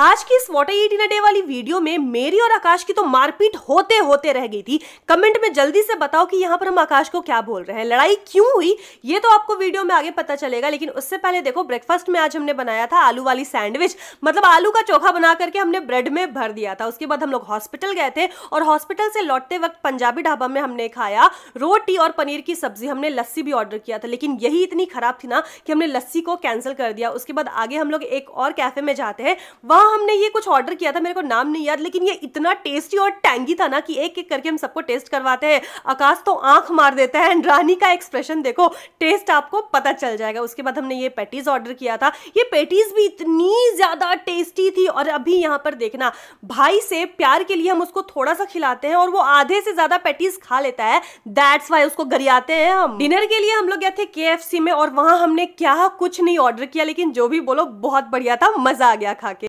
आज की इस वॉटर आई इन डे वाली वीडियो में मेरी और आकाश की तो मारपीट होते होते रह गई थी कमेंट में जल्दी से बताओ कि यहाँ पर हम आकाश को क्या बोल रहे हैं लड़ाई क्यों हुई ये तो आपको वीडियो में आगे पता चलेगा लेकिन उससे पहले देखो ब्रेकफास्ट में आज हमने बनाया था आलू वाली सैंडविच मतलब आलू का चोखा बना करके हमने ब्रेड में भर दिया था उसके बाद हम लोग हॉस्पिटल गए थे और हॉस्पिटल से लौटते वक्त पंजाबी ढाबा में हमने खाया रोटी और पनीर की सब्जी हमने लस्सी भी ऑर्डर किया था लेकिन यही इतनी खराब थी ना कि हमने लस्सी को कैंसिल कर दिया उसके बाद आगे हम लोग एक और कैफे में जाते हैं वहां हमने ये कुछ ऑर्डर किया था मेरे को नाम नहीं याद लेकिन ये इतना टेस्टी और टैंगी था ना कि एक एक करके हम सबको टेस्ट करवाते हैं आकाश तो आंख मार देता है एंड रानी का एक्सप्रेशन देखो टेस्ट आपको पता चल जाएगा उसके बाद हमने ये पैटीज ऑर्डर किया था ये पैटीज भी इतनी ज़्यादा टेस्टी थी और अभी यहाँ पर देखना भाई से प्यार के लिए हम उसको थोड़ा सा खिलाते हैं और वो आधे से ज़्यादा पैटीज खा लेता है दैट्स वाई उसको गरियाते हैं हम डिनर के लिए हम लोग गए थे के में और वहां हमने क्या कुछ नहीं ऑर्डर किया लेकिन जो भी बोलो बहुत बढ़िया था मज़ा आ गया खा के